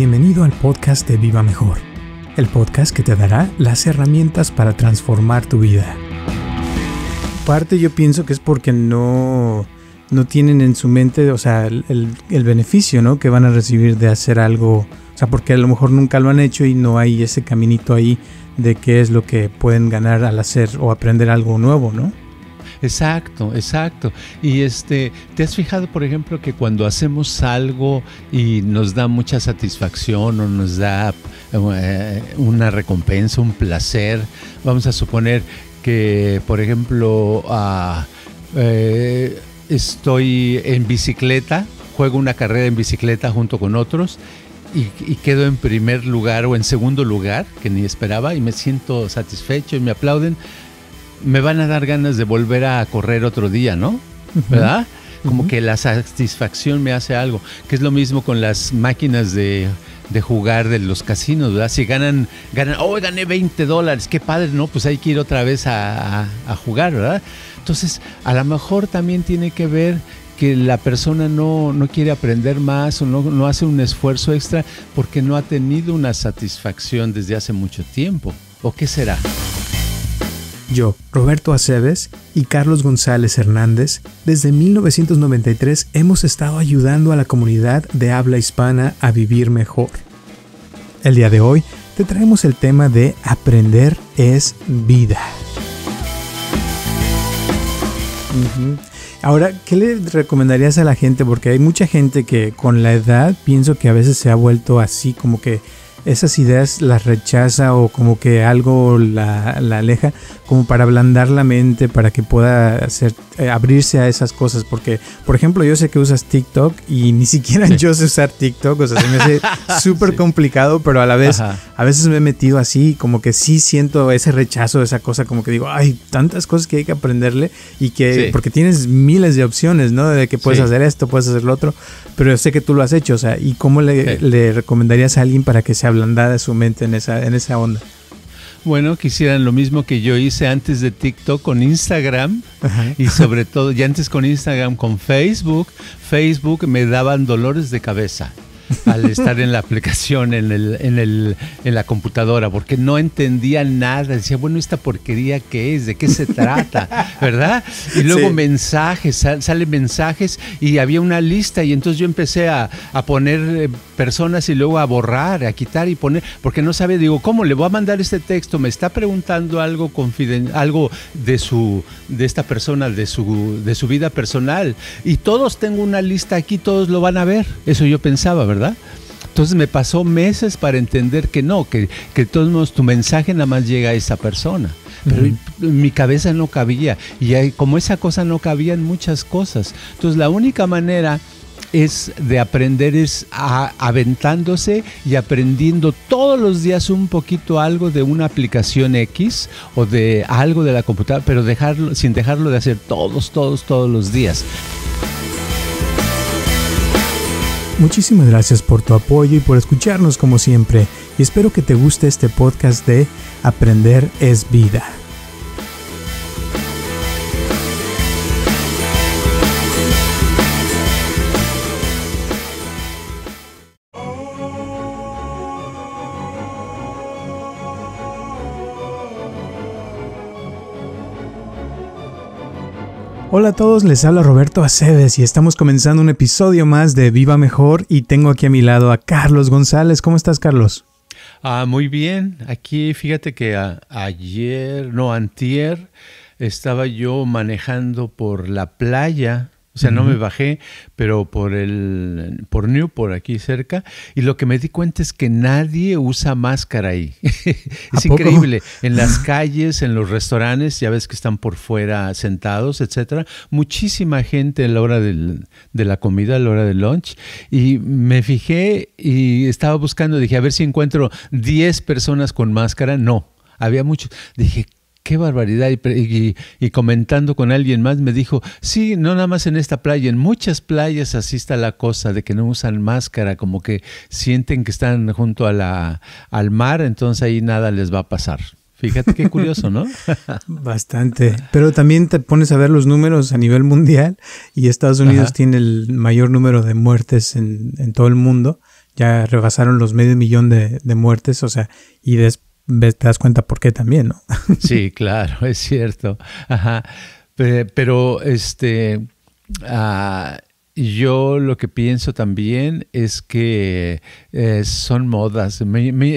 Bienvenido al podcast de Viva Mejor, el podcast que te dará las herramientas para transformar tu vida. Parte yo pienso que es porque no, no tienen en su mente, o sea, el, beneficio ¿no? que van a recibir de hacer algo, o sea, porque a lo mejor nunca lo han hecho y no hay ese caminito ahí de qué es lo que pueden ganar al hacer o aprender algo nuevo, ¿no? Exacto, exacto. Y este, ¿te has fijado, por ejemplo, que cuando hacemos algo y nos da mucha satisfacción o nos da eh, una recompensa, un placer, vamos a suponer que, por ejemplo, ah, eh, estoy en bicicleta, juego una carrera en bicicleta junto con otros y, quedo en primer lugar o en segundo lugar, que ni esperaba, y me siento satisfecho y me aplauden, me van a dar ganas de volver a correr otro día, ¿no? ¿Verdad? Como que la satisfacción me hace algo, que es lo mismo con las máquinas de, jugar de los casinos, ¿verdad? Si ganan, ganan, oh, gané 20 dólares, qué padre, ¿no? Pues hay que ir otra vez a, a, jugar, ¿verdad? Entonces, a lo mejor también tiene que ver que la persona no, no quiere aprender más o no, no, hace un esfuerzo extra porque no ha tenido una satisfacción desde hace mucho tiempo. ¿O qué será? yo, Roberto Aceves y Carlos González Hernández, desde 1993 hemos estado ayudando a la comunidad de habla hispana a vivir mejor. El día de hoy te traemos el tema de Aprender es vida. Ahora, ¿qué le recomendarías a la gente? Porque hay mucha gente que con la edad pienso que a veces se ha vuelto así, como que esas ideas las rechaza o como que algo la, la aleja como para ablandar la mente, para que pueda hacer, eh, abrirse a esas cosas. Porque, por ejemplo, yo sé que usas TikTok y ni siquiera yo sé usar TikTok, o sea, se me hace súper complicado, pero a la vez, a veces me he metido así, como que sí siento ese rechazo, esa cosa, como que digo, hay tantas cosas que hay que aprenderle y que, porque tienes miles de opciones, ¿no? De que puedes hacer esto, puedes hacer lo otro, pero sé que tú lo has hecho, o sea, ¿y cómo le, recomendarías a alguien para que se ablandara su mente en esa, en esa onda? bueno, quisieran lo mismo que yo hice antes de TikTok con Instagram y sobre todo, ya antes con Instagram, con Facebook. Facebook me daban dolores de cabeza al estar en la aplicación, en, el, en, el, en la computadora, porque no entendía nada. Decía, bueno, ¿esta porquería qué es? ¿De qué se trata? ¿Verdad? Y luego mensajes, salen mensajes y había una lista y entonces yo empecé a, poner eh, personas y luego a borrar, a quitar y poner, porque no sabe, digo, ¿cómo le voy a mandar este texto? Me está preguntando algo confiden algo de su de esta persona, de su de su vida personal y todos tengo una lista aquí, todos lo van a ver. Eso yo pensaba, ¿verdad? Entonces me pasó meses para entender que no, que, de todos modos tu mensaje nada más llega a esa persona. Pero mi cabeza no cabía. Y como esa cosa no cabía en muchas cosas. Entonces la única manera es de aprender es aventándose y aprendiendo todos los días un poquito algo de una aplicación X o de algo de la computadora, pero dejarlo, sin dejarlo de hacer todos, todos, todos los días. Muchísimas gracias por tu apoyo y por escucharnos como siempre. Y espero que te guste este podcast de Aprender es Vida. Hola a todos, les habla Roberto Aceves y estamos comenzando un episodio más de Viva Mejor y tengo aquí a mi lado a Carlos González. ¿Cómo estás, Carlos? Ah, muy bien. Aquí fíjate que ayer, no, antier, estaba yo manejando por la playa o sea, no me bajé, pero por el por New, por aquí cerca. Y lo que me di cuenta es que nadie usa máscara ahí. es increíble. En las calles, en los restaurantes, ya ves que están por fuera sentados, etcétera. Muchísima gente a la hora de la comida, a la hora del lunch. Y me fijé y estaba buscando, dije, a ver si encuentro 10 personas con máscara. No, había muchos. Dije, qué barbaridad. Y, comentando con alguien más me dijo, sí, no nada más en esta playa, en muchas playas así está la cosa de que no usan máscara, como que sienten que están junto a la, al mar, entonces ahí nada les va a pasar. Fíjate qué curioso, ¿no? Bastante. Pero también te pones a ver los números a nivel mundial y Estados Unidos tiene el mayor número de muertes en, todo el mundo. Ya rebasaron los medio millón de, de muertes, o sea, y después te das cuenta por qué también, ¿no? Sí, claro, es cierto. Ajá. Pero este, ah, yo lo que pienso también es que eh, son modas.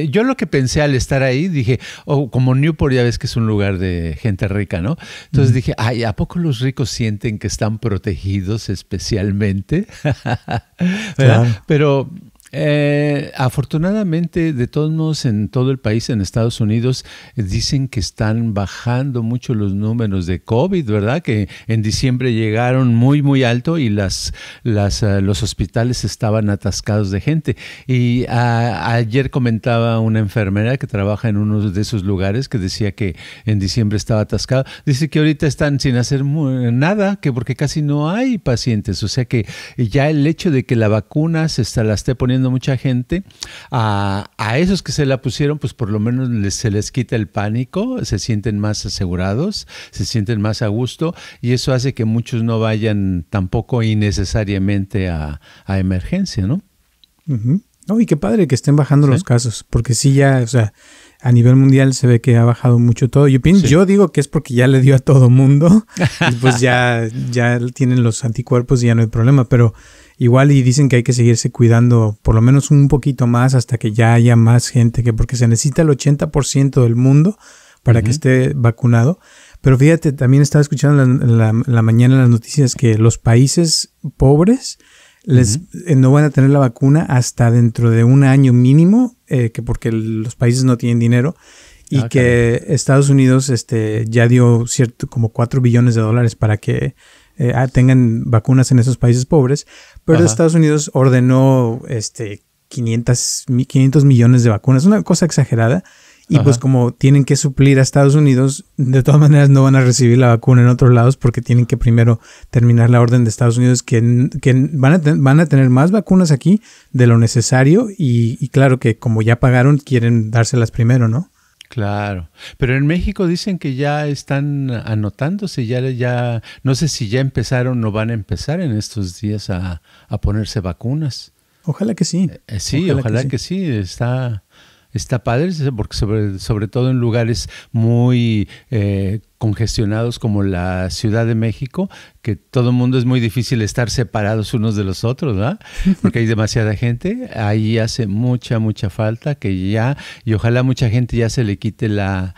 yo lo que pensé al estar ahí, dije, oh, como Newport ya ves que es un lugar de gente rica, ¿no? Entonces dije, ay, ¿a poco los ricos sienten que están protegidos especialmente? Pero eh, afortunadamente, de todos modos, en todo el país, en Estados Unidos, dicen que están bajando mucho los números de COVID, ¿verdad? Que en diciembre llegaron muy, muy alto y las, las, eh, los hospitales estaban atascados de gente. Y ah, ayer comentaba una enfermera que trabaja en uno de esos lugares que decía que en diciembre estaba atascado. Dice que ahorita están sin hacer nada, que porque casi no hay pacientes. O sea que ya el hecho de que la vacuna se está, la esté poniendo mucha gente, a, esos que se la pusieron, pues por lo menos se les quita el pánico, se sienten más asegurados, se sienten más a gusto y eso hace que muchos no vayan tampoco innecesariamente a, emergencia, ¿no? y qué padre que estén bajando los casos, porque sí ya, o sea, a nivel mundial se ve que ha bajado mucho todo. Yo yo digo que es porque ya le dio a todo mundo, pues ya, ya tienen los anticuerpos y ya no hay problema, pero igual y dicen que hay que seguirse cuidando por lo menos un poquito más hasta que ya haya más gente, que porque se necesita el 80% del mundo para que esté vacunado. Pero fíjate, también estaba escuchando la, mañana las noticias que los países pobres les, eh, no van a tener la vacuna hasta dentro de un año mínimo, eh, que porque los países no tienen dinero y ah, que Estados Unidos este, ya dio cierto como 4 billones de dólares para que eh, ah, tengan vacunas en esos países pobres, pero Estados Unidos ordenó este, 500, millones de vacunas, una cosa exagerada. Y pues como tienen que suplir a Estados Unidos, de todas maneras no van a recibir la vacuna en otros lados porque tienen que primero terminar la orden de Estados Unidos, que, van, a van a tener más vacunas aquí de lo necesario y, claro que como ya pagaron, quieren dárselas primero, ¿no? Claro, pero en México dicen que ya están anotándose, ya, ya no sé si ya empezaron o van a empezar en estos días a, ponerse vacunas. Ojalá que sí. Eh, eh, sí, ojalá, que, sí. Está, está padre, porque sobre, sobre todo en lugares muy eh, congestionados como la Ciudad de México, que todo el mundo es muy difícil estar separados unos de los otros, ¿verdad? Porque hay demasiada gente, ahí hace mucha, mucha falta que ya, y ojalá mucha gente ya se le quite la,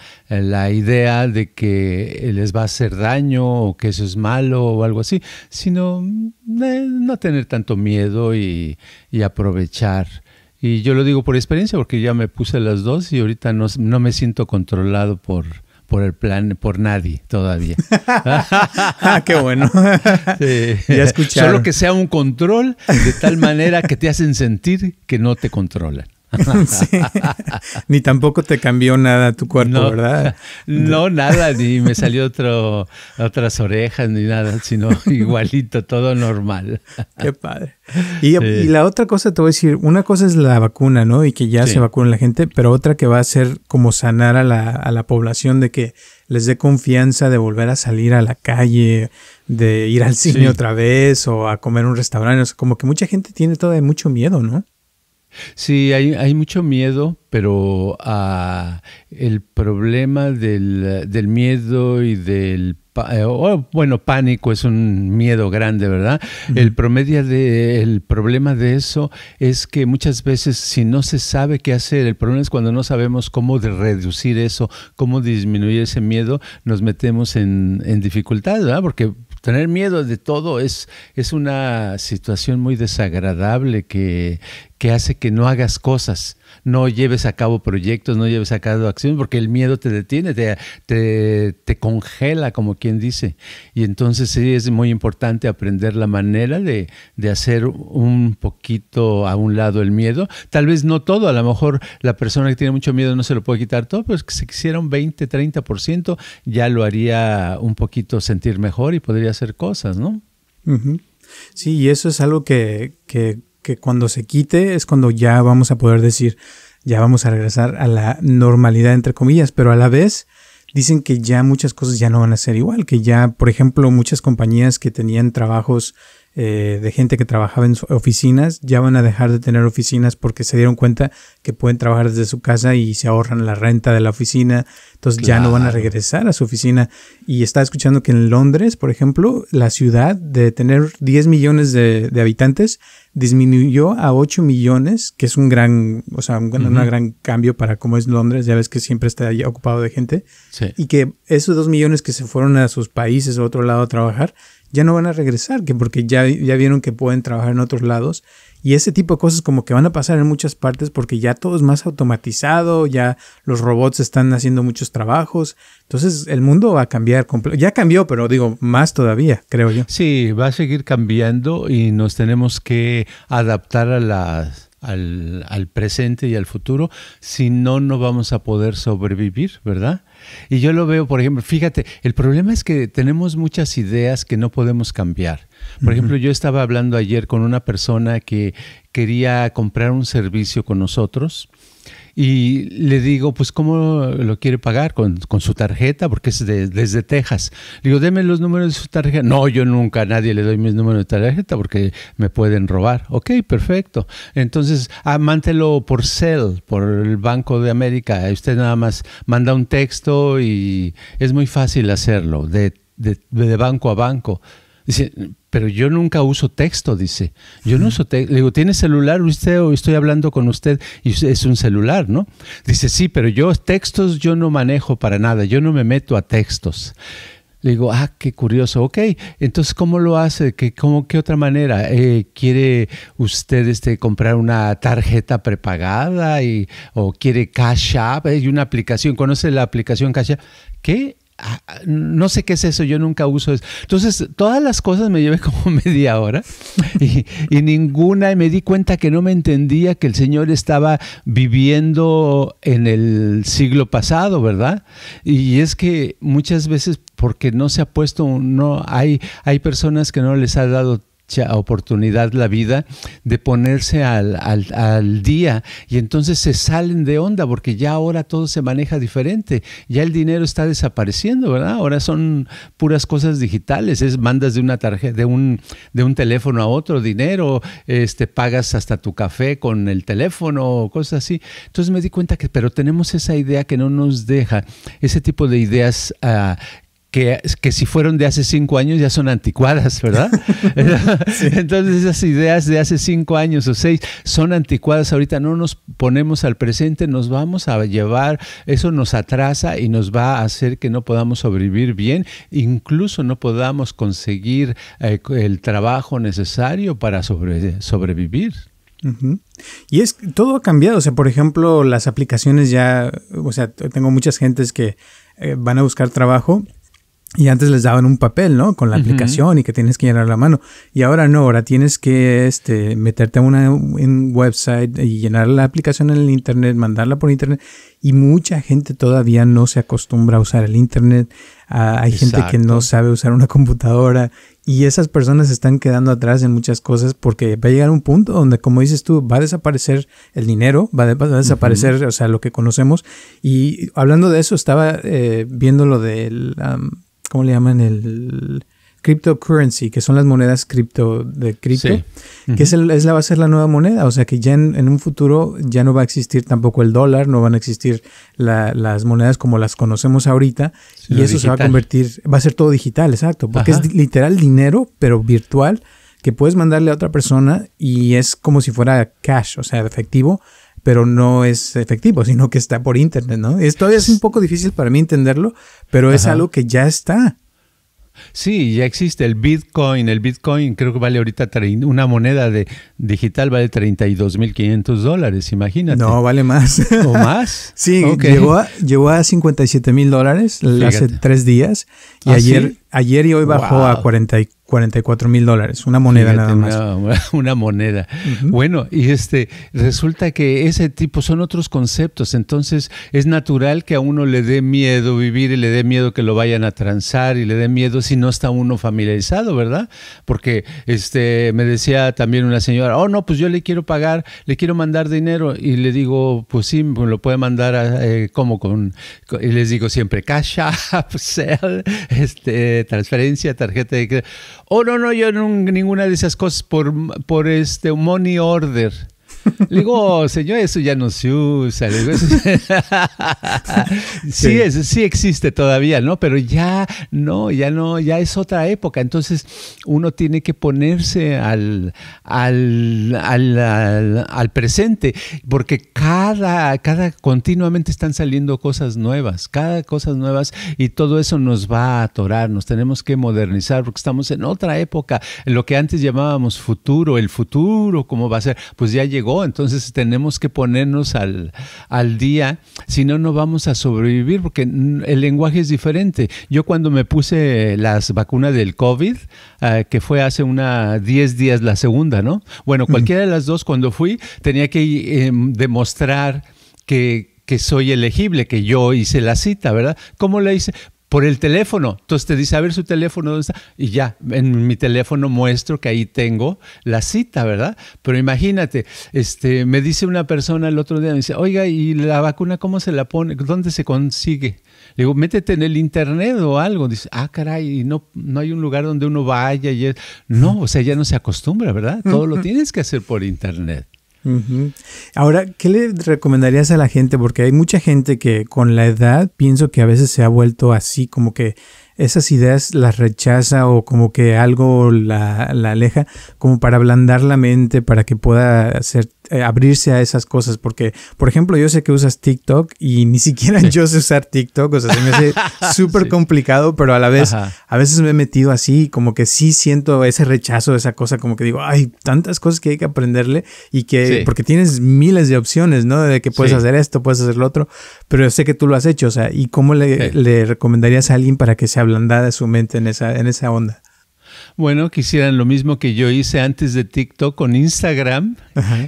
idea de que les va a hacer daño o que eso es malo o algo así, sino mm, eh, no tener tanto miedo y aprovechar y yo lo digo por experiencia porque ya me puse las dos y ahorita no, me siento controlado por, por el plan, por nadie todavía. qué bueno. Solo que sea un control de tal manera que te hacen sentir que no te controlan. Ni tampoco te cambió nada tu cuerpo, ¿verdad? No, nada, ni me salió otro, otras orejas ni nada, sino igualito, todo normal. Qué padre. Y, la otra cosa te voy a decir, una cosa es la vacuna, ¿no? Y que ya se vacuna la gente, pero otra que va a ser como sanar a la, a la población de que les dé confianza de volver a salir a la calle, de ir al cine otra vez o a comer un restaurante. como que mucha gente tiene todavía mucho miedo, ¿no? Sí, hay, hay, mucho miedo, pero ah, el problema del, miedo y del... Eh, oh, bueno, pánico es un miedo grande, ¿verdad? El promedio del problema de eso es que muchas veces si no se sabe qué hacer, el problema es cuando no sabemos cómo reducir eso, cómo disminuir ese miedo, nos metemos en, en dificultad, ¿verdad? Porque Tener miedo de todo es, es una situación muy desagradable que, que hace que no hagas cosas no lleves a cabo proyectos, no lleves a cabo acciones, porque el miedo te detiene, te, te, congela, como quien dice. Y entonces sí es muy importante aprender la manera de, hacer un poquito a un lado el miedo. Tal vez no todo, a lo mejor la persona que tiene mucho miedo no se lo puede quitar todo, pero si quisiera un 20, 30%, ya lo haría un poquito sentir mejor y podría hacer cosas, ¿no? Sí, y eso es algo que, que que cuando se quite es cuando ya vamos a poder decir, ya vamos a regresar a la normalidad, entre comillas, pero a la vez dicen que ya muchas cosas ya no van a ser igual, que ya, por ejemplo, muchas compañías que tenían trabajos eh, de gente que trabajaba en oficinas ya van a dejar de tener oficinas porque se dieron cuenta que pueden trabajar desde su casa y se ahorran la renta de la oficina, entonces ya no van a regresar a su oficina. Y estaba escuchando que en Londres, por ejemplo, la ciudad de tener 10 millones de, habitantes disminuyó a 8 millones, que es un gran, o sea, un, gran cambio para cómo es Londres, ya ves que siempre está ocupado de gente, y que esos 2 millones que se fueron a sus países o otro lado a trabajar, ya no van a regresar, que porque ya, ya vieron que pueden trabajar en otros lados. Y ese tipo de cosas como que van a pasar en muchas partes porque ya todo es más automatizado, ya los robots están haciendo muchos trabajos. Entonces el mundo va a cambiar. Ya cambió, pero digo, más todavía, creo yo. Sí, va a seguir cambiando y nos tenemos que adaptar a las al, al, presente y al futuro, si no, no vamos a poder sobrevivir, ¿verdad? Y yo lo veo, por ejemplo, fíjate, el problema es que tenemos muchas ideas que no podemos cambiar. Por ejemplo, yo estaba hablando ayer con una persona que quería comprar un servicio con nosotros y le digo, pues, ¿cómo lo quiere pagar? Con, su tarjeta, porque es desde Texas. Le digo, deme los números de su tarjeta. No, yo nunca a nadie le doy mis números de tarjeta porque me pueden robar. Ok, perfecto. Entonces, ah, por Cell, por el Banco de América. Usted nada más manda un texto y es muy fácil hacerlo, de, de banco a banco. Dice, pero yo nunca uso texto, dice. Yo no uso texto. Le digo, ¿tiene celular usted o estoy hablando con usted? Y es un celular, ¿no? Dice, sí, pero yo textos yo no manejo para nada. Yo no me meto a textos. Le digo, ah, qué curioso. Ok, entonces, ¿cómo lo hace? ¿Qué, cómo, qué otra manera? Eh, ¿Quiere usted este, comprar una tarjeta prepagada y, o quiere Cash App? Hay una aplicación, ¿conoce la aplicación Cash App? ¿Qué? Ah, no sé qué es eso, yo nunca uso eso. Entonces, todas las cosas me llevé como media hora y, ninguna, y me di cuenta que no me entendía que el Señor estaba viviendo en el siglo pasado, ¿verdad? Y es que muchas veces porque no se ha puesto, no hay, hay personas que no les ha dado oportunidad la vida de ponerse al, al, día y entonces se salen de onda porque ya ahora todo se maneja diferente, ya el dinero está desapareciendo, ¿verdad? Ahora son puras cosas digitales, es mandas de una tarjeta, de un, de un teléfono a otro dinero, este, pagas hasta tu café con el teléfono, cosas así. Entonces me di cuenta que, pero tenemos esa idea que no nos deja, ese tipo de ideas ah, que, si fueron de hace cinco años ya son anticuadas, ¿verdad? Entonces esas ideas de hace cinco años o seis son anticuadas. Ahorita no nos ponemos al presente, nos vamos a llevar, eso nos atrasa y nos va a hacer que no podamos sobrevivir bien, incluso no podamos conseguir eh, el trabajo necesario para sobrevivir. Y es todo ha cambiado, o sea, por ejemplo, las aplicaciones ya, o sea, tengo muchas gentes que eh, van a buscar trabajo y antes les daban un papel, ¿no? Con la aplicación y que tienes que llenar la mano. Y ahora no, ahora tienes que este, meterte en una, un website y llenar la aplicación en el Internet, mandarla por Internet. Y mucha gente todavía no se acostumbra a usar el Internet. Ah, hay gente que no sabe usar una computadora. Y esas personas están quedando atrás en muchas cosas porque va a llegar un punto donde, como dices tú, va a desaparecer el dinero, va, a desaparecer, o sea, lo que conocemos. Y hablando de eso, estaba eh, viendo lo del... ¿cómo le llaman? El cryptocurrency, que son las monedas cripto de cripto, que es, es, la, va a ser la nueva moneda. O sea que ya en, un futuro ya no va a existir tampoco el dólar, no van a existir las monedas como las conocemos ahorita, y eso se va a convertir, va a ser todo digital, exacto, porque es literal dinero, pero virtual, que puedes mandarle a otra persona y es como si fuera cash, o sea, efectivo pero no es efectivo, sino que está por internet, ¿no? Esto es un poco difícil para mí entenderlo, pero es algo que ya está. Sí, ya existe el Bitcoin. El Bitcoin creo que vale ahorita una moneda de digital vale 32.500 dólares, imagínate. No, vale más. ¿O más? sí, llegó a, llegó a 57.000 dólares hace tres días y ¿Ah, ayer... Ayer y hoy bajó a 40, 44 mil dólares, una moneda nada más. una moneda. Bueno, y este resulta que ese tipo son otros conceptos, entonces es natural que a uno le dé miedo vivir y le dé miedo que lo vayan a transar y le dé miedo si no está uno familiarizado, ¿verdad? Porque este me decía también una señora, "Oh, no, pues yo le quiero pagar, le quiero mandar dinero" y le digo, "Pues sí, lo puede mandar eh, como con, y les digo siempre cash up, sell, este transferencia, tarjeta de crédito. Oh, no, no, yo ninguna de esas cosas por, por este money order. Le digo, señor, eso ya no se usa. eso... sí, existe todavía, ¿no? Pero ya no, ya no, ya es otra época. Entonces uno tiene que ponerse al, al, al, al, presente, porque cada, cada, continuamente están saliendo cosas nuevas, cada cosas nuevas y todo eso nos va a atorar, nos tenemos que modernizar porque estamos en otra época, lo que antes llamábamos futuro, el futuro, ¿cómo va a ser? Pues ya llegó entonces tenemos que ponernos al, día, si no, no vamos a sobrevivir porque el lenguaje es diferente. Yo cuando me puse las vacunas del COVID, ah, que fue hace una 10 días la segunda, ¿no? Bueno, cualquiera de las dos cuando fui tenía que em, demostrar que que soy elegible, que yo hice la cita, ¿verdad? ¿Cómo la hice? por el teléfono. Entonces te dice, a ver su teléfono, ¿dónde está? Y ya, en mi teléfono muestro que ahí tengo la cita, ¿verdad? Pero imagínate, este, me dice una persona el otro día, me dice, oiga, ¿y la vacuna cómo se la pone? ¿Dónde se consigue? Le digo, métete en el internet o algo. Dice, ah, caray, no, no hay un lugar donde uno vaya. Y No, o sea, ya no se acostumbra, ¿verdad? Todo lo tienes que hacer por internet. Ahora, ¿qué le recomendarías a la gente? Porque hay mucha gente que con la edad pienso que a veces se ha vuelto así, como que esas ideas las rechaza o como que algo la, la aleja, como para ablandar la mente, para que pueda hacer eh, abrirse a esas cosas, porque, por ejemplo, yo sé que usas TikTok y ni siquiera yo sé usar TikTok, o sea, se me hace súper complicado, pero a la vez, a veces me he metido así, como que sí siento ese rechazo, de esa cosa, como que digo, hay tantas cosas que hay que aprenderle y que, porque tienes miles de opciones, ¿no? De que puedes hacer esto, puedes hacer lo otro, pero sé que tú lo has hecho, o sea, ¿y cómo le, le recomendarías a alguien para que se ablandara su mente en esa, en esa onda? bueno, quisieran lo mismo que yo hice antes de TikTok con Instagram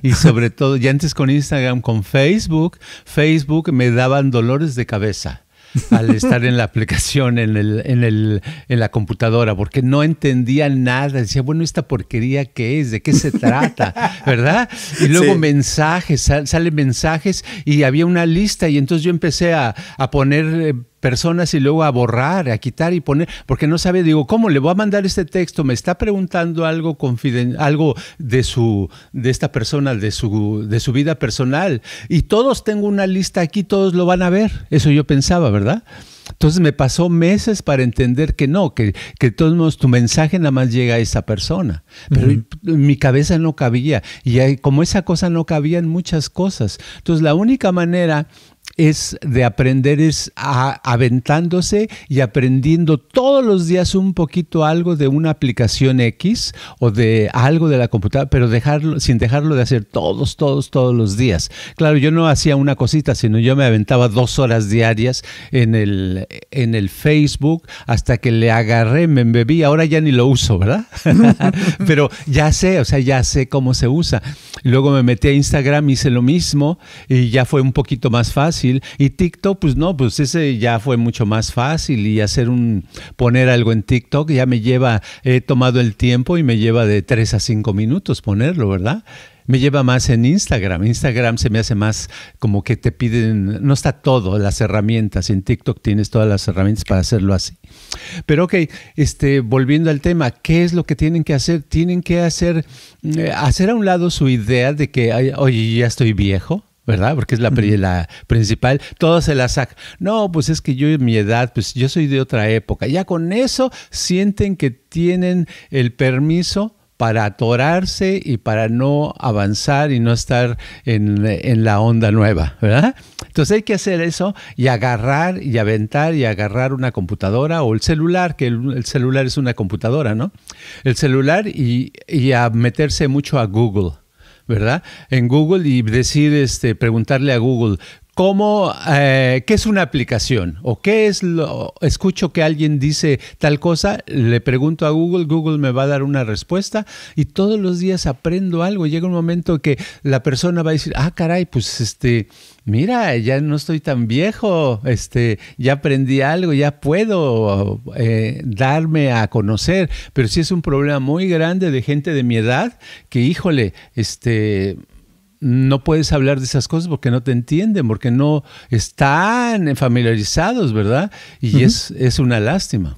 y sobre todo, y antes con Instagram, con Facebook. Facebook me daban dolores de cabeza al estar en la aplicación, en, el, en, el, en la computadora, porque no entendía nada. Decía, bueno, ¿esta porquería qué es? ¿De qué se trata? ¿Verdad? Y luego mensajes, salen mensajes y había una lista y entonces yo empecé a, poner... Eh, personas y luego a borrar, a quitar y poner, porque no sabe, digo, ¿cómo le voy a mandar este texto? Me está preguntando algo confiden algo de su de esta persona, de su de su vida personal y todos tengo una lista aquí, todos lo van a ver. Eso yo pensaba, ¿verdad? Entonces me pasó meses para entender que no, que, que todos modos tu mensaje nada más llega a esa persona. Pero mi cabeza no cabía. Y como esa cosa no cabía en muchas cosas. Entonces la única manera es de aprender es aventándose y aprendiendo todos los días un poquito algo de una aplicación X o de algo de la computadora, pero dejarlo sin dejarlo de hacer todos, todos, todos los días. Claro, yo no hacía una cosita, sino yo me aventaba dos horas diarias en el, en el Facebook hasta que le agarré, me bebí, ahora ya ni lo uso, ¿verdad? pero ya sé, o sea, ya sé cómo se usa. Luego me metí a Instagram, hice lo mismo y ya fue un poquito más fácil y TikTok, pues no, pues ese ya fue mucho más fácil y hacer un, poner algo en TikTok ya me lleva, he tomado el tiempo y me lleva de 3 a 5 minutos ponerlo, ¿verdad? me lleva más en Instagram. Instagram se me hace más como que te piden, no está todo, las herramientas. En TikTok tienes todas las herramientas para hacerlo así. Pero ok, este, volviendo al tema, ¿qué es lo que tienen que hacer? Tienen que hacer, eh, hacer a un lado su idea de que, oye, ya estoy viejo. ¿verdad? Porque es la, principal. Todos se la sacan. No, pues es que yo en mi edad, pues yo soy de otra época. Ya con eso sienten que tienen el permiso para atorarse y para no avanzar y no estar en, la onda nueva, ¿verdad? Entonces hay que hacer eso y agarrar y aventar y agarrar una computadora o el celular, que el, celular es una computadora, ¿no? El celular y, meterse mucho a Google ¿verdad? En Google y decir, este, preguntarle a Google cómo, eh, qué es una aplicación o qué es lo, escucho que alguien dice tal cosa, le pregunto a Google, Google me va a dar una respuesta y todos los días aprendo algo. Llega un momento que la persona va a decir, ah, caray, pues este, mira, ya no estoy tan viejo, este, ya aprendí algo, ya puedo eh, darme a conocer, pero sí es un problema muy grande de gente de mi edad que, híjole, este, no puedes hablar de esas cosas porque no te entienden, porque no están familiarizados, ¿verdad? Y es, es una lástima.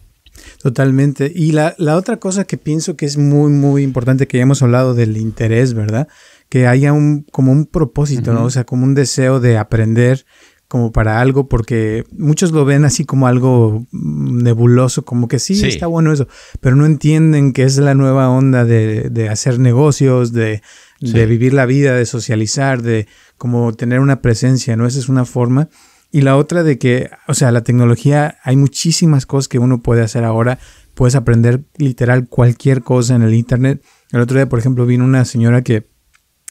Totalmente. Y la, otra cosa que pienso que es muy, muy importante, que ya hemos hablado del interés, ¿verdad? Que haya un, como un propósito, ¿no? O sea, como un deseo de aprender como para algo, porque muchos lo ven así como algo mm, nebuloso, como que sí, está bueno eso, pero no entienden que es la nueva onda de hacer negocios, de de vivir la vida, de socializar, de como tener una presencia, ¿no? Esa es una forma. Y la otra de que, o sea, la tecnología, hay muchísimas cosas que uno puede hacer ahora. Puedes aprender literal cualquier cosa en el Internet. El otro día, por ejemplo, vino una señora que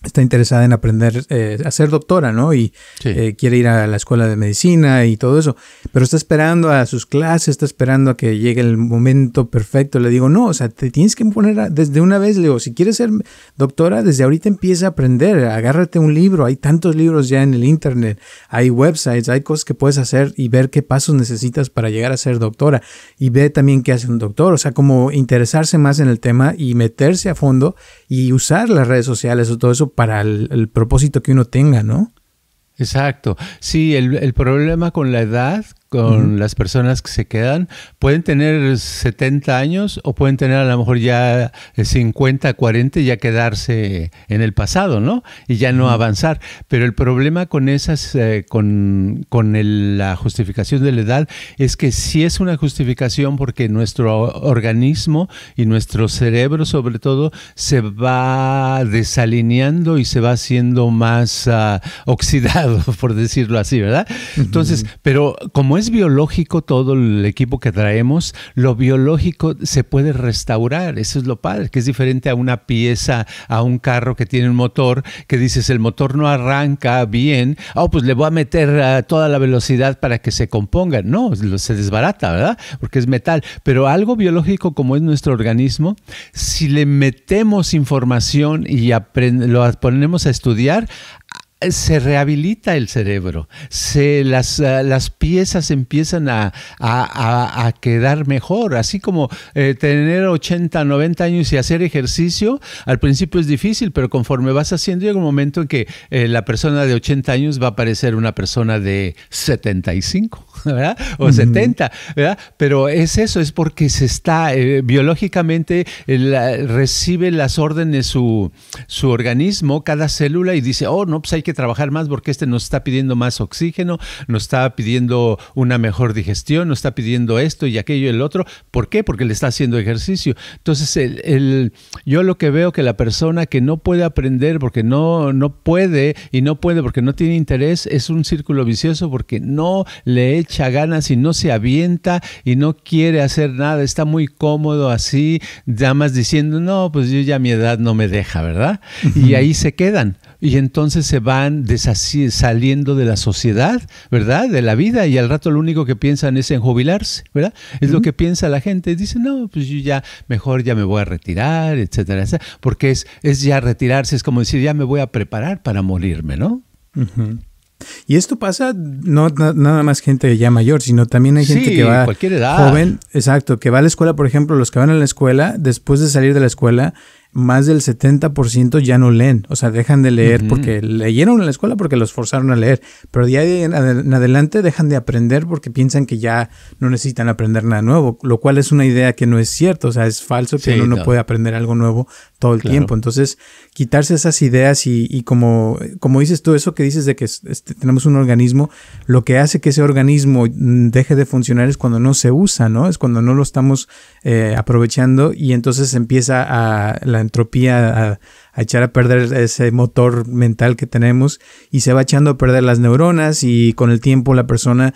está interesada en aprender eh, a ser doctora, ¿no? Y eh, quiere ir a la escuela de medicina y todo eso, pero está esperando a sus clases, está esperando a que llegue el momento perfecto. Le digo, no, o sea, te tienes que poner a, desde una vez, le digo, si quieres ser doctora, desde ahorita empieza a aprender, agárrate un libro, hay tantos libros ya en el Internet, hay websites, hay cosas que puedes hacer y ver qué pasos necesitas para llegar a ser doctora y ve también qué hace un doctor, o sea, como interesarse más en el tema y meterse a fondo y usar las redes sociales o todo eso para el, propósito que uno tenga, ¿no? Exacto. Sí, el, problema con la edad, con las personas que se quedan. Pueden tener 70 años o pueden tener a lo mejor ya 50, eh, 40 y ya quedarse en el pasado, ¿no? Y ya no avanzar. Pero el problema con esas, eh, con, la justificación de la edad es que sí es una justificación porque nuestro organismo y nuestro cerebro sobre todo se va desalineando y se va haciendo más ah, oxidado, por decirlo así, ¿verdad? Entonces, pero como es biológico todo el equipo que traemos, lo biológico se puede restaurar. Eso es lo padre, que es diferente a una pieza, a un carro que tiene un motor, que dices el motor no arranca bien, oh, pues le voy a meter a ah, toda la velocidad para que se componga. No, se desbarata, ¿verdad? Porque es metal. Pero algo biológico como es nuestro organismo, si le metemos información y lo ponemos a estudiar, se rehabilita el cerebro, se, las, ah, las piezas empiezan a, quedar mejor, así como eh, tener 80, 90 años y hacer ejercicio, al principio es difícil, pero conforme vas haciendo llega un momento en que eh, la persona de 80 años va a parecer una persona de 75, ¿verdad? O 70, ¿verdad? Pero es eso, es porque se está, eh, biológicamente recibe las órdenes su, su organismo, cada célula y dice, oh, no, pues hay que trabajar más porque este nos está pidiendo más oxígeno, nos está pidiendo una mejor digestión, nos está pidiendo esto y aquello y el otro. ¿Por qué? Porque le está haciendo ejercicio. Entonces, el, yo lo que veo que la persona que no puede aprender porque no, no puede y no puede porque no tiene interés es un círculo vicioso porque no le echa ganas y no se avienta y no quiere hacer nada, está muy cómodo así, nada más diciendo, no, pues yo ya mi edad no me deja, ¿verdad? Y ahí se quedan y entonces se van saliendo de la sociedad, ¿verdad? De la vida y al rato lo único que piensan es en jubilarse, ¿verdad? Es lo que piensa la gente. Dicen, no, pues yo ya mejor ya me voy a retirar, etcétera, etcétera. Porque es, es ya retirarse, es como decir, ya me voy a preparar para morirme, ¿no? Y esto pasa no, nada más gente ya mayor, sino también hay gente que va cualquier edad. joven, exacto, que va a la escuela, por ejemplo, los que van a la escuela, después de salir de la escuela, más del 70% ya no leen, o sea, dejan de leer porque leyeron en la escuela porque los forzaron a leer, pero de ahí en adelante dejan de aprender porque piensan que ya no necesitan aprender nada nuevo, lo cual es una idea que no es cierto, o sea, es falso que uno no puede aprender algo nuevo todo el tiempo. Entonces, quitarse esas ideas y, como, como dices tú, eso que dices de que este, tenemos un organismo, lo que hace que ese organismo mm, deje de funcionar es cuando no se usa, ¿no? Es cuando no lo estamos eh, aprovechando y entonces empieza a, la entropía a, echar a perder ese motor mental que tenemos y se va echando a perder las neuronas y con el tiempo la persona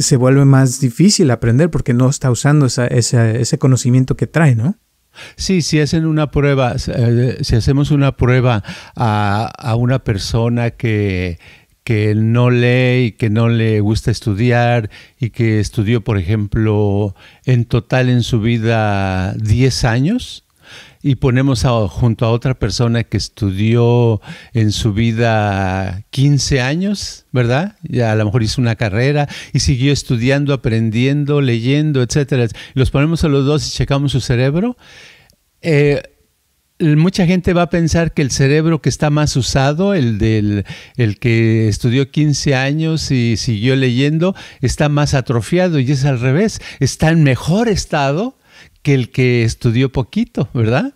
se vuelve más difícil aprender porque no está usando ese conocimiento que trae, ¿no? Sí, si hacen una prueba, eh, si hacemos una prueba a, una persona que, que no lee y que no le gusta estudiar y que estudió, por ejemplo, en total en su vida 10 años, y ponemos a, junto a otra persona que estudió en su vida 15 años, ¿verdad? Ya a lo mejor hizo una carrera y siguió estudiando, aprendiendo, leyendo, etcétera. Los ponemos a los dos y checamos su cerebro. Eh, mucha gente va a pensar que el cerebro que está más usado, el del el que estudió 15 años y siguió leyendo, está más atrofiado y es al revés, está en mejor estado el que estudió poquito, ¿verdad?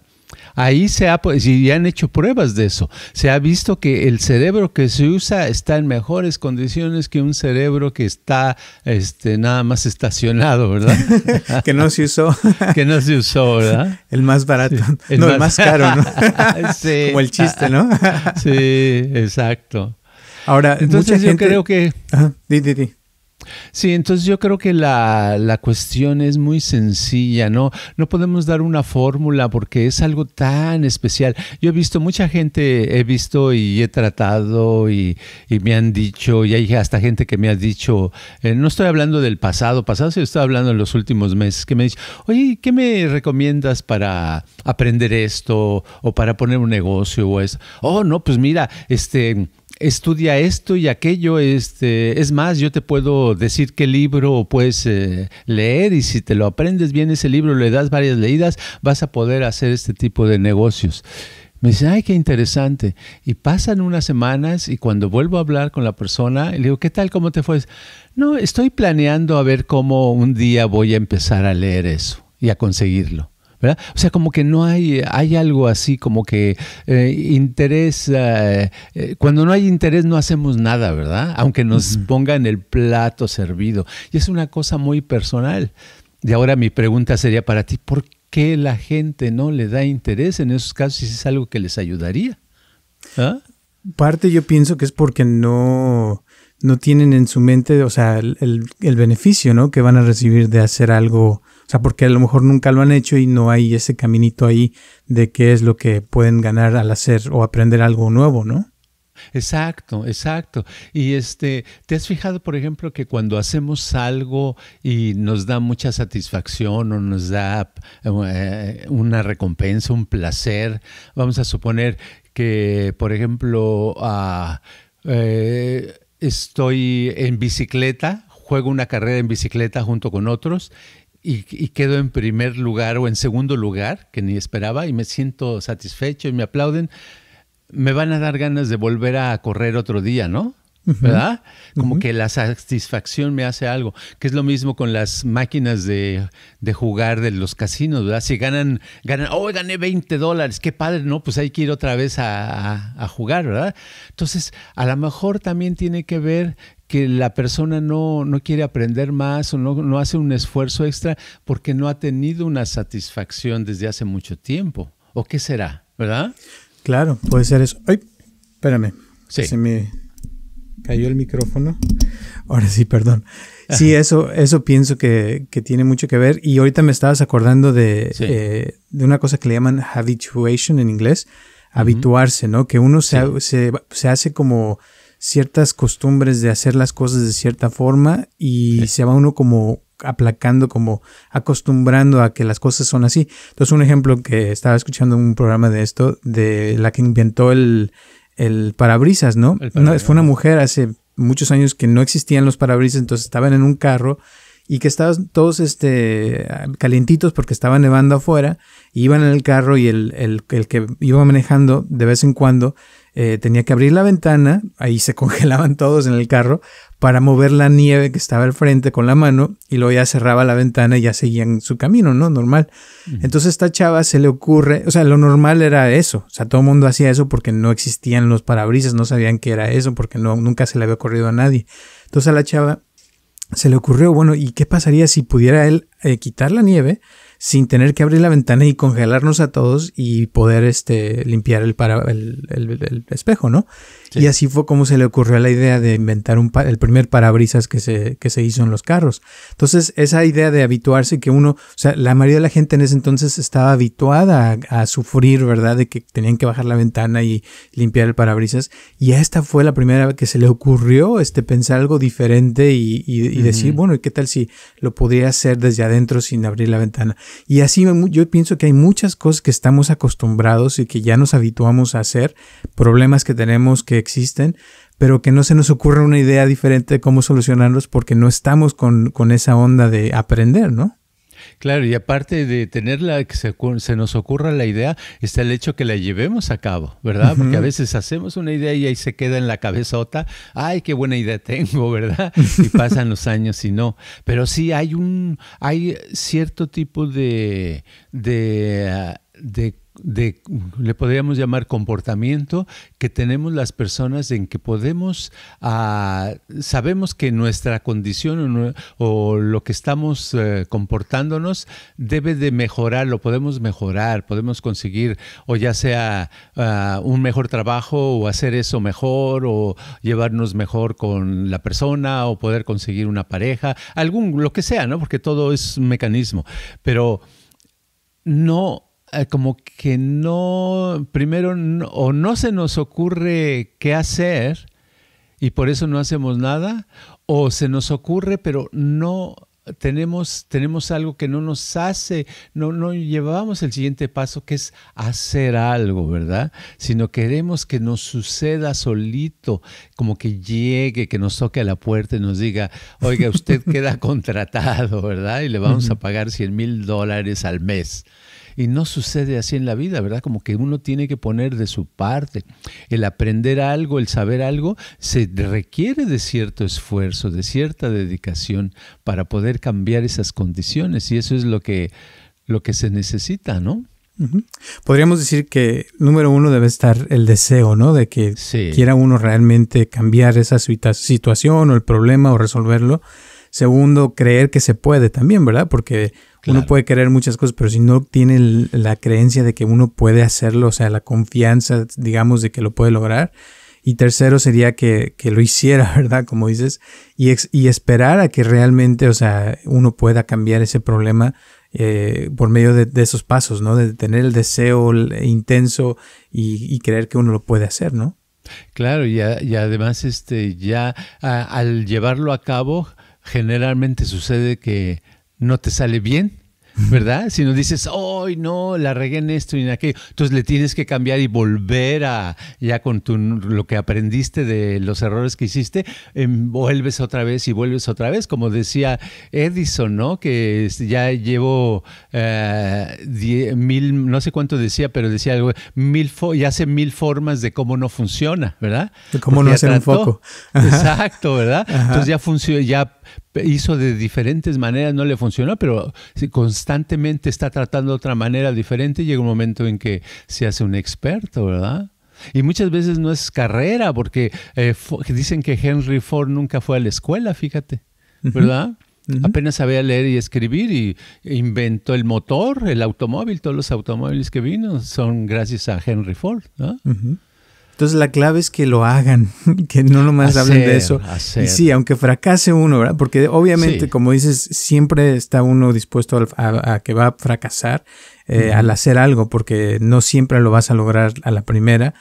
Ahí se ha, y han hecho pruebas de eso. Se ha visto que el cerebro que se usa está en mejores condiciones que un cerebro que está este, nada más estacionado, ¿verdad? que no se usó. que no se usó, ¿verdad? El más barato. el no, más... el más caro, ¿no? Como el chiste, ¿no? sí, exacto. Ahora, entonces yo creo que. Ajá, di, di, Sí, entonces yo creo que la, cuestión es muy sencilla, ¿no? No podemos dar una fórmula porque es algo tan especial. Yo he visto mucha gente, he visto y he tratado y, me han dicho, y hay hasta gente que me ha dicho, eh, no estoy hablando del pasado, pasado, sino estoy hablando de los últimos meses, que me dice, oye, ¿qué me recomiendas para aprender esto o para poner un negocio o eso? Oh, no, pues mira, este estudia esto y aquello. Este, es más, yo te puedo decir qué libro puedes eh, leer y si te lo aprendes bien ese libro, le das varias leídas, vas a poder hacer este tipo de negocios. Me dice, ay, qué interesante. Y pasan unas semanas y cuando vuelvo a hablar con la persona, le digo, ¿qué tal? ¿Cómo te fue? No, estoy planeando a ver cómo un día voy a empezar a leer eso y a conseguirlo. O sea, como que no hay, hay algo así, como que eh, interés, eh, eh, cuando no hay interés no hacemos nada, ¿verdad? Aunque nos pongan el plato servido. Y es una cosa muy personal. Y ahora mi pregunta sería para ti, ¿por qué la gente no le da interés en esos casos si es algo que les ayudaría? ¿Ah? Parte yo pienso que es porque no, no tienen en su mente, o sea, el, beneficio, ¿no? Que van a recibir de hacer algo sea, porque a lo mejor nunca lo han hecho y no hay ese caminito ahí de qué es lo que pueden ganar al hacer o aprender algo nuevo, ¿no? Exacto, exacto. Y este, ¿te has fijado, por ejemplo, que cuando hacemos algo y nos da mucha satisfacción o nos da eh, una recompensa, un placer? Vamos a suponer que, por ejemplo, ah, eh, estoy en bicicleta, juego una carrera en bicicleta junto con otros y, quedo en primer lugar o en segundo lugar, que ni esperaba, y me siento satisfecho y me aplauden, me van a dar ganas de volver a correr otro día, ¿no? ¿Verdad? Como que la satisfacción me hace algo, que es lo mismo con las máquinas de, de jugar de los casinos, ¿verdad? Si ganan, ganan, oh, gané 20 dólares, qué padre, ¿no? Pues hay que ir otra vez a, a jugar, ¿verdad? Entonces, a lo mejor también tiene que ver que la persona no, quiere aprender más o no, hace un esfuerzo extra porque no ha tenido una satisfacción desde hace mucho tiempo. ¿O qué será? ¿Verdad? Claro, puede ser eso. Ay, espérame. Se me cayó el micrófono. Ahora sí, perdón. Sí, eso, eso pienso que, tiene mucho que ver. Y ahorita me estabas acordando de, eh, una cosa que le llaman habituation en inglés, habituarse, ¿no? Que uno se, se hace como ciertas costumbres de hacer las cosas de cierta forma y se va uno como aplacando, como acostumbrando a que las cosas son así. Entonces, un ejemplo que estaba escuchando en un programa de esto, de la que inventó el, el parabrisas, ¿no? fue una mujer hace muchos años que no existían los parabrisas, entonces estaban en un carro y que estaban todos este, calientitos porque estaba nevando afuera, iban en el carro y el, el, el que iba manejando de vez en cuando eh, tenía que abrir la ventana, ahí se congelaban todos en el carro, para mover la nieve que estaba al frente con la mano y luego ya cerraba la ventana y ya seguían su camino, ¿no? Normal. Entonces esta chava se le ocurre, o sea, lo normal era eso, o sea, todo el mundo hacía eso porque no existían los parabrisas, no sabían qué era eso porque no, nunca se le había ocurrido a nadie. Entonces a la chava se le ocurrió, bueno, ¿y qué pasaría si pudiera él eh, quitar la nieve? sin tener que abrir la ventana y congelarnos a todos y poder este, limpiar el, para, el, el espejo, ¿no? Y así fue como se le ocurrió la idea de inventar un el primer parabrisas que se, que se hizo en los carros. Entonces, esa idea de habituarse que uno, o sea, la mayoría de la gente en ese entonces estaba habituada a, sufrir, ¿verdad? De que tenían que bajar la ventana y limpiar el parabrisas. Y esta fue la primera vez que se le ocurrió este, pensar algo diferente y, decir, bueno, ¿y qué tal si lo podría hacer desde adentro sin abrir la ventana? Y así yo pienso que hay muchas cosas que estamos acostumbrados y que ya nos habituamos a hacer, problemas que tenemos que existen, pero que no se nos ocurra una idea diferente de cómo solucionarlos porque no estamos con, con esa onda de aprender, ¿no? Claro, y aparte de tenerla, que se, nos ocurra la idea, está el hecho que la llevemos a cabo, ¿verdad? Porque a veces hacemos una idea y ahí se queda en la cabezota, ay, qué buena idea tengo, ¿verdad? Y pasan los años y no. Pero sí hay un, hay cierto tipo de, de, ah, de de, le podríamos llamar comportamiento que tenemos las personas en que podemos, ah, sabemos que nuestra condición o, lo que estamos eh, comportándonos debe de mejorar, lo podemos mejorar, podemos conseguir o ya sea ah, un mejor trabajo o hacer eso mejor o llevarnos mejor con la persona o poder conseguir una pareja, algún, lo que sea, ¿no? Porque todo es un mecanismo, pero no eh, como que no, primero, o no se nos ocurre qué hacer y por eso no hacemos nada, o se nos ocurre pero no tenemos, tenemos algo que no nos hace, no, no llevamos el siguiente paso que es hacer algo, ¿verdad? Sino queremos que nos suceda solito, como que llegue, que nos toque a la puerta y nos diga, oiga, usted queda contratado, ¿verdad? Y le vamos a pagar 100 mil dólares al mes. Y no sucede así en la vida, ¿verdad? Como que uno tiene que poner de su parte. El aprender algo, el saber algo, se requiere de cierto esfuerzo, de cierta dedicación para poder cambiar esas condiciones. Y eso es lo que, lo que se necesita, ¿no? Podríamos decir que número uno debe estar el deseo, ¿no? De que quiera uno realmente cambiar esa situación o el problema o resolverlo Segundo, creer que se puede también, ¿verdad? Porque uno puede creer muchas cosas, pero si no tiene la creencia de que uno puede hacerlo, o sea, la confianza, digamos, de que lo puede lograr. Y tercero sería que, lo hiciera, ¿verdad? Como dices, y, y esperar a que realmente, o sea, uno pueda cambiar ese problema eh, por medio de, esos pasos, ¿no? De tener el deseo intenso y, creer que uno lo puede hacer, ¿no? Claro, y, además este, ya al llevarlo a cabo generalmente sucede que no te sale bien ¿verdad? Si no dices, hoy no, la regué en esto y en aquello, entonces le tienes que cambiar y volver a, ya con lo que aprendiste de los errores que hiciste, em, vuelves otra vez y vuelves otra vez, como decía Edison, ¿no? Que ya llevo eh, mil, no sé cuánto decía, pero decía algo, mil ya hace mil formas de cómo no funciona, ¿verdad? De cómo no hacer un foco. Exacto, ¿verdad? Entonces ya funciona, ya hizo de diferentes maneras, no le funcionó, pero constantemente está tratando de otra manera diferente llega un momento en que se hace un experto, ¿verdad? Y muchas veces no es carrera, porque eh, dicen que Henry Ford nunca fue a la escuela, fíjate, ¿verdad? Apenas sabía leer y escribir y inventó el motor, el automóvil, todos los automóviles que vino son gracias a Henry Ford. ¿no? Entonces la clave es que lo hagan, que no nomás hablen de eso. Y sí, aunque fracase uno, ¿verdad? Porque obviamente, como dices, siempre está uno dispuesto a, que va a fracasar eh, al hacer algo, porque no siempre lo vas a lograr a la primera.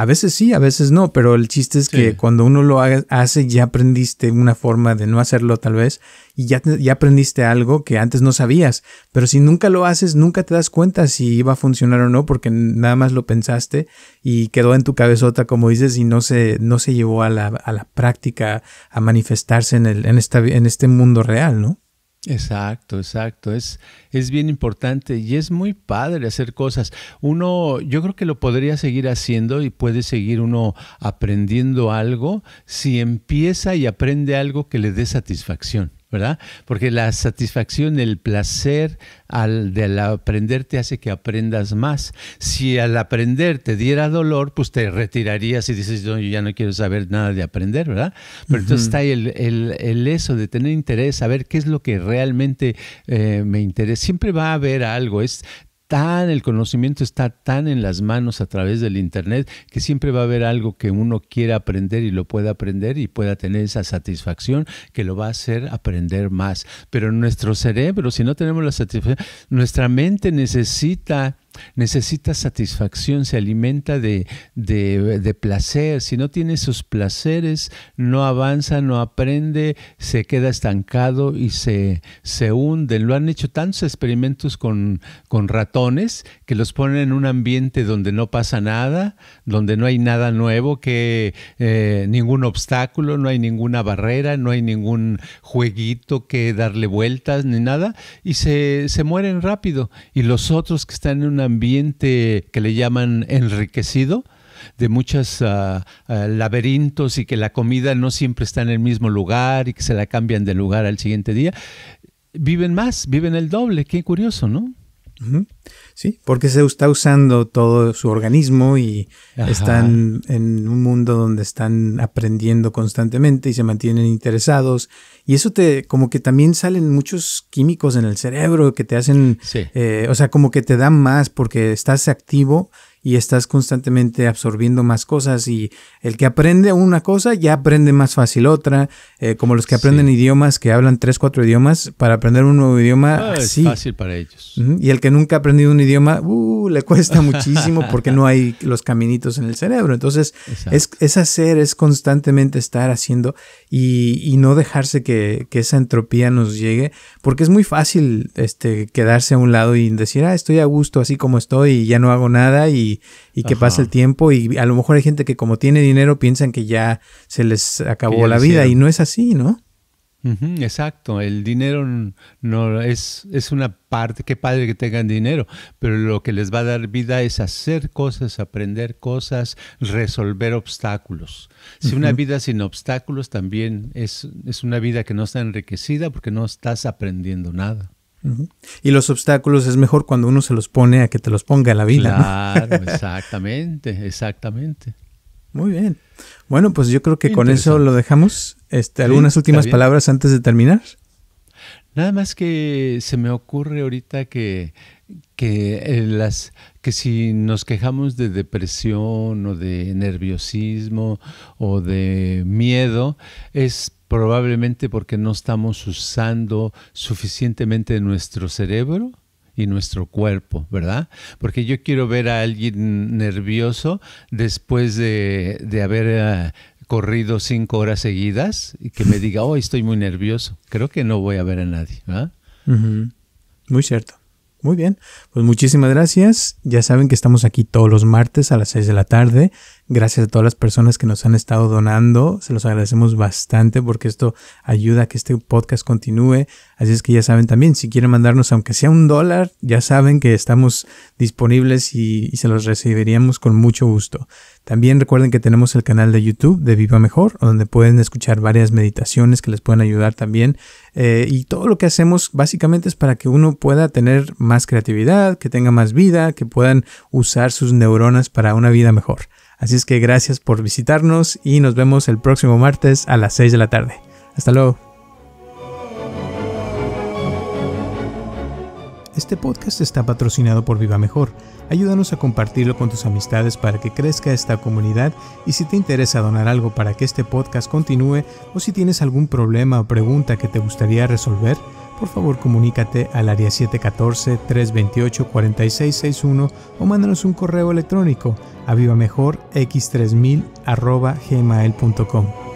A veces sí, a veces no, pero el chiste es que cuando uno lo hace ya aprendiste una forma de no hacerlo tal vez y ya, ya aprendiste algo que antes no sabías, pero si nunca lo haces, nunca te das cuenta si iba a funcionar o no porque nada más lo pensaste y quedó en tu cabezota como dices y no se, no se llevó a la, a la práctica, a manifestarse en, el, en, esta, en este mundo real, ¿no? Exacto, exacto. Es, es bien importante y es muy padre hacer cosas. Uno, yo creo que lo podría seguir haciendo y puede seguir uno aprendiendo algo si empieza y aprende algo que le dé satisfacción. ¿verdad? Porque la satisfacción, el placer al de aprender te hace que aprendas más. Si al aprender te diera dolor, pues te retirarías y dices, yo ya no quiero saber nada de aprender, ¿verdad? Pero entonces está el, el, eso de tener interés, saber qué es lo que realmente eh, me interesa. Siempre va a haber algo, es tan, el conocimiento está tan en las manos a través del Internet que siempre va a haber algo que uno quiera aprender y lo pueda aprender y pueda tener esa satisfacción que lo va a hacer aprender más. Pero nuestro cerebro, si no tenemos la satisfacción, nuestra mente necesita necesita satisfacción, se alimenta de, placer. Si no tiene sus placeres, no avanza, no aprende, se queda estancado y se, hunde. Lo han hecho tantos experimentos con, con ratones que los ponen en un ambiente donde no pasa nada, donde no hay nada nuevo, que eh, ningún obstáculo, no hay ninguna barrera, no hay ningún jueguito que darle vueltas ni nada, y se, se mueren rápido. Y los otros que están en una ambiente que le llaman enriquecido, de muchos ah, ah, laberintos y que la comida no siempre está en el mismo lugar y que se la cambian de lugar al siguiente día, viven más, viven el doble. Qué curioso, ¿no? Sí, porque se está usando todo su organismo y están en un mundo donde están aprendiendo constantemente y se mantienen interesados. Y eso te, como que también salen muchos químicos en el cerebro que te hacen, eh, o sea, como que te dan más porque estás activo y estás constantemente absorbiendo más cosas y el que aprende una cosa ya aprende más fácil otra, eh, como los que aprenden idiomas, que hablan tres, cuatro idiomas, para aprender un nuevo idioma ah, es fácil para ellos. Y el que nunca ha aprendido un idioma, uh, le cuesta muchísimo porque no hay los caminitos en el cerebro. Entonces, es, hacer, es constantemente estar haciendo y, y no dejarse que, que, esa entropía nos llegue, porque es muy fácil este, quedarse a un lado y decir, ah, estoy a gusto así como estoy y ya no hago nada y y, que pasa el tiempo y a lo mejor hay gente que como tiene dinero piensan que ya se les acabó la vida y no es así, ¿no? exacto, el dinero no es, una parte, qué padre que tengan dinero, pero lo que les va a dar vida es hacer cosas, aprender cosas, resolver obstáculos. Si una vida sin obstáculos también es una vida que no está enriquecida porque no estás aprendiendo nada. Y los obstáculos es mejor cuando uno se los pone a que te los ponga la vida. Claro, exactamente, exactamente. Muy bien. Bueno, pues yo creo que con eso lo dejamos. Este, ¿Algunas últimas palabras antes de terminar? Nada más que se me ocurre ahorita que, que, eh, las, que si nos quejamos de depresión o de nerviosismo o de miedo, es probablemente porque no estamos usando suficientemente nuestro cerebro y nuestro cuerpo, ¿verdad? Porque yo quiero ver a alguien nervioso después de, haber eh, corrido cinco horas seguidas y que me diga, hoy oh, estoy muy nervioso. Creo que no voy a ver a nadie, ¿verdad? Muy cierto. Muy bien, pues muchísimas gracias. Ya saben que estamos aquí todos los martes a las seis de la tarde Gracias a todas las personas que nos han estado donando. Se los agradecemos bastante porque esto ayuda a que este podcast continúe. Así es que ya saben también, si quieren mandarnos aunque sea un dólar, ya saben que estamos disponibles y, se los recibiríamos con mucho gusto. También recuerden que tenemos el canal de YouTube de Viva Mejor, donde pueden escuchar varias meditaciones que les pueden ayudar también. Eh, y todo lo que hacemos básicamente es para que uno pueda tener más creatividad, que tenga más vida, que puedan usar sus neuronas para una vida mejor. Así es que gracias por visitarnos y nos vemos el próximo martes a las 6 de la tarde. Hasta luego. Este podcast está patrocinado por Viva Mejor. Ayúdanos a compartirlo con tus amistades para que crezca esta comunidad y si te interesa donar algo para que este podcast continúe o si tienes algún problema o pregunta que te gustaría resolver, por favor comunícate al área 714-328-4661 o mándanos un correo electrónico a vivamejorx3000